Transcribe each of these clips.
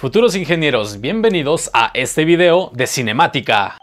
Futuros ingenieros, bienvenidos a este video de cinemática.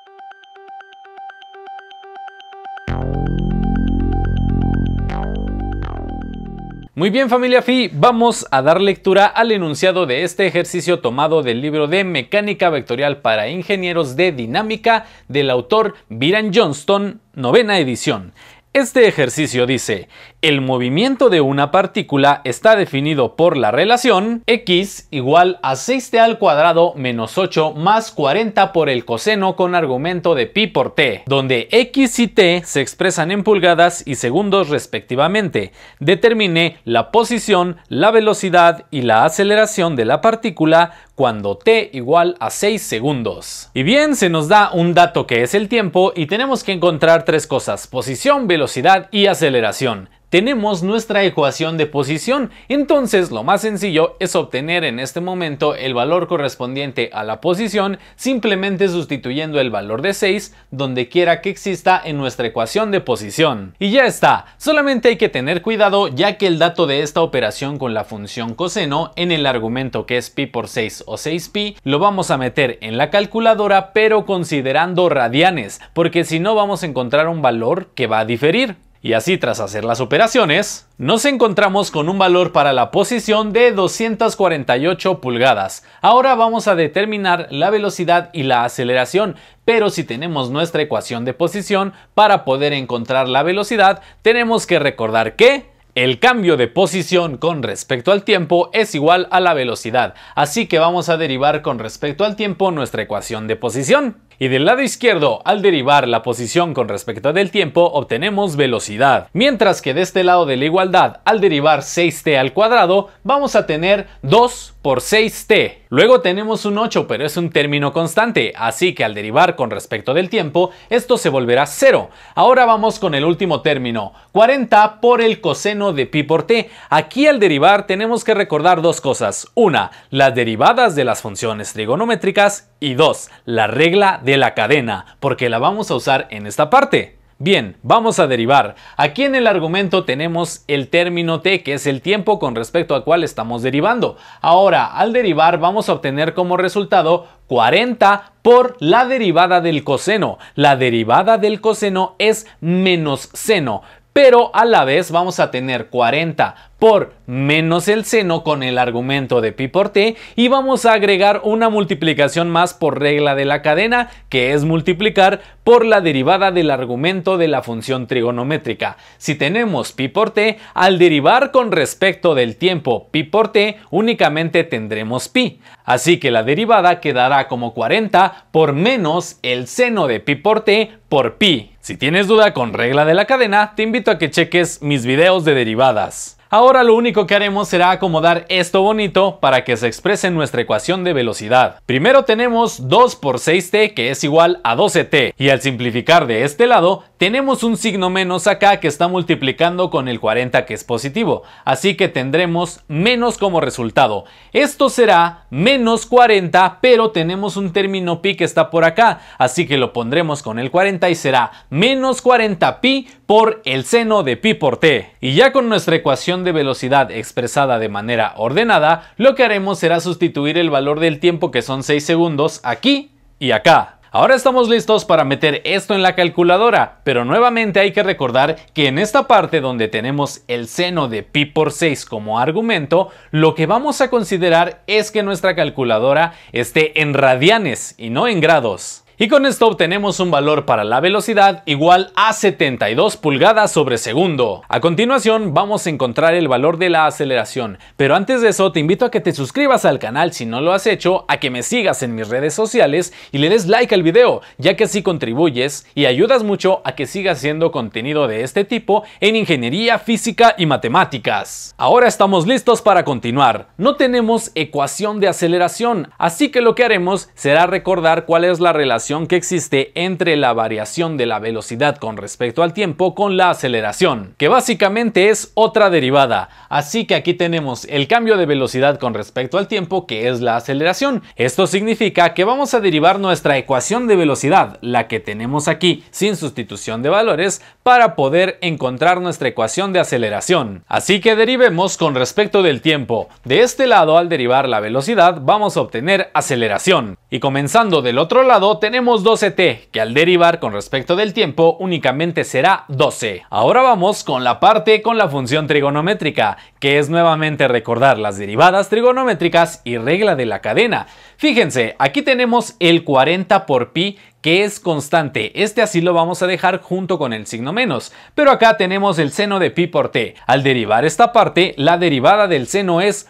Muy bien familia FI, vamos a dar lectura al enunciado de este ejercicio tomado del libro de Mecánica Vectorial para Ingenieros de Dinámica del autor Viran Johnston, novena edición. Este ejercicio dice, el movimiento de una partícula está definido por la relación x igual a 6t al cuadrado menos 8 más 40 por el coseno con argumento de pi por t, donde x y t se expresan en pulgadas y segundos respectivamente. Determine la posición, la velocidad y la aceleración de la partícula cuando t igual a 6 segundos. Y bien, se nos da un dato que es el tiempo y tenemos que encontrar tres cosas, posición, velocidad y aceleración tenemos nuestra ecuación de posición. Entonces lo más sencillo es obtener en este momento el valor correspondiente a la posición simplemente sustituyendo el valor de 6 donde quiera que exista en nuestra ecuación de posición. Y ya está, solamente hay que tener cuidado ya que el dato de esta operación con la función coseno en el argumento que es pi por 6 o 6pi lo vamos a meter en la calculadora pero considerando radianes porque si no vamos a encontrar un valor que va a diferir. Y así tras hacer las operaciones, nos encontramos con un valor para la posición de 248 pulgadas. Ahora vamos a determinar la velocidad y la aceleración, pero si tenemos nuestra ecuación de posición, para poder encontrar la velocidad, tenemos que recordar que el cambio de posición con respecto al tiempo es igual a la velocidad, así que vamos a derivar con respecto al tiempo nuestra ecuación de posición. Y del lado izquierdo, al derivar la posición con respecto del tiempo, obtenemos velocidad. Mientras que de este lado de la igualdad, al derivar 6t al cuadrado, vamos a tener 2 por 6t. Luego tenemos un 8, pero es un término constante, así que al derivar con respecto del tiempo, esto se volverá 0. Ahora vamos con el último término, 40 por el coseno de pi por t. Aquí al derivar tenemos que recordar dos cosas. Una, las derivadas de las funciones trigonométricas y dos, la regla de la cadena, porque la vamos a usar en esta parte. Bien, vamos a derivar. Aquí en el argumento tenemos el término t, que es el tiempo con respecto al cual estamos derivando. Ahora, al derivar vamos a obtener como resultado 40 por la derivada del coseno. La derivada del coseno es menos seno pero a la vez vamos a tener 40 por menos el seno con el argumento de pi por t y vamos a agregar una multiplicación más por regla de la cadena que es multiplicar por la derivada del argumento de la función trigonométrica. Si tenemos pi por t, al derivar con respecto del tiempo pi por t únicamente tendremos pi, así que la derivada quedará como 40 por menos el seno de pi por t por pi si tienes duda con regla de la cadena, te invito a que cheques mis videos de derivadas. Ahora lo único que haremos será acomodar esto bonito para que se exprese nuestra ecuación de velocidad. Primero tenemos 2 por 6t que es igual a 12t y al simplificar de este lado tenemos un signo menos acá que está multiplicando con el 40 que es positivo, así que tendremos menos como resultado. Esto será menos 40 pero tenemos un término pi que está por acá, así que lo pondremos con el 40 y será menos 40 pi por el seno de pi por t. Y ya con nuestra ecuación de velocidad expresada de manera ordenada, lo que haremos será sustituir el valor del tiempo que son 6 segundos aquí y acá. Ahora estamos listos para meter esto en la calculadora, pero nuevamente hay que recordar que en esta parte donde tenemos el seno de pi por 6 como argumento, lo que vamos a considerar es que nuestra calculadora esté en radianes y no en grados. Y con esto obtenemos un valor para la velocidad igual a 72 pulgadas sobre segundo. A continuación vamos a encontrar el valor de la aceleración, pero antes de eso te invito a que te suscribas al canal si no lo has hecho, a que me sigas en mis redes sociales y le des like al video, ya que así contribuyes y ayudas mucho a que siga siendo contenido de este tipo en ingeniería, física y matemáticas. Ahora estamos listos para continuar. No tenemos ecuación de aceleración, así que lo que haremos será recordar cuál es la relación que existe entre la variación de la velocidad con respecto al tiempo con la aceleración, que básicamente es otra derivada. Así que aquí tenemos el cambio de velocidad con respecto al tiempo que es la aceleración. Esto significa que vamos a derivar nuestra ecuación de velocidad, la que tenemos aquí sin sustitución de valores, para poder encontrar nuestra ecuación de aceleración. Así que derivemos con respecto del tiempo. De este lado al derivar la velocidad vamos a obtener aceleración. Y comenzando del otro lado tenemos tenemos 12t, que al derivar con respecto del tiempo únicamente será 12. Ahora vamos con la parte con la función trigonométrica, que es nuevamente recordar las derivadas trigonométricas y regla de la cadena. Fíjense, aquí tenemos el 40 por pi que es constante. Este así lo vamos a dejar junto con el signo menos. Pero acá tenemos el seno de pi por t. Al derivar esta parte, la derivada del seno es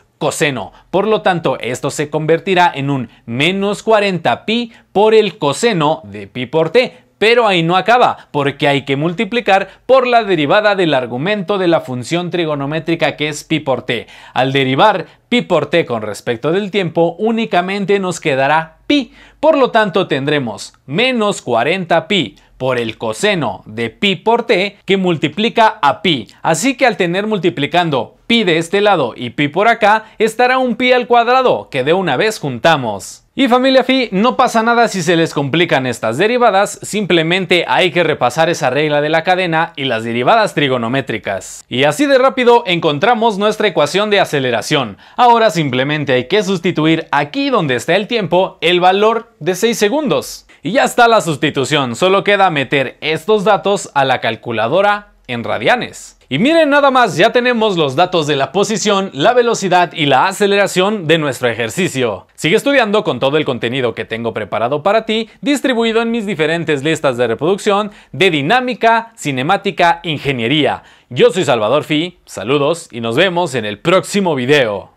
por lo tanto, esto se convertirá en un menos 40pi por el coseno de pi por t, pero ahí no acaba, porque hay que multiplicar por la derivada del argumento de la función trigonométrica que es pi por t. Al derivar pi por t con respecto del tiempo, únicamente nos quedará pi. Por lo tanto, tendremos menos 40 pi por el coseno de pi por t que multiplica a pi. Así que al tener multiplicando pi de este lado y pi por acá, estará un pi al cuadrado que de una vez juntamos. Y familia Fi, no pasa nada si se les complican estas derivadas, simplemente hay que repasar esa regla de la cadena y las derivadas trigonométricas. Y así de rápido encontramos nuestra ecuación de aceleración. Ahora simplemente hay que sustituir aquí donde está el tiempo el valor de 6 segundos. Y ya está la sustitución, solo queda meter estos datos a la calculadora en radianes. Y miren nada más, ya tenemos los datos de la posición, la velocidad y la aceleración de nuestro ejercicio. Sigue estudiando con todo el contenido que tengo preparado para ti, distribuido en mis diferentes listas de reproducción de dinámica, cinemática, ingeniería. Yo soy Salvador Fi, saludos y nos vemos en el próximo video.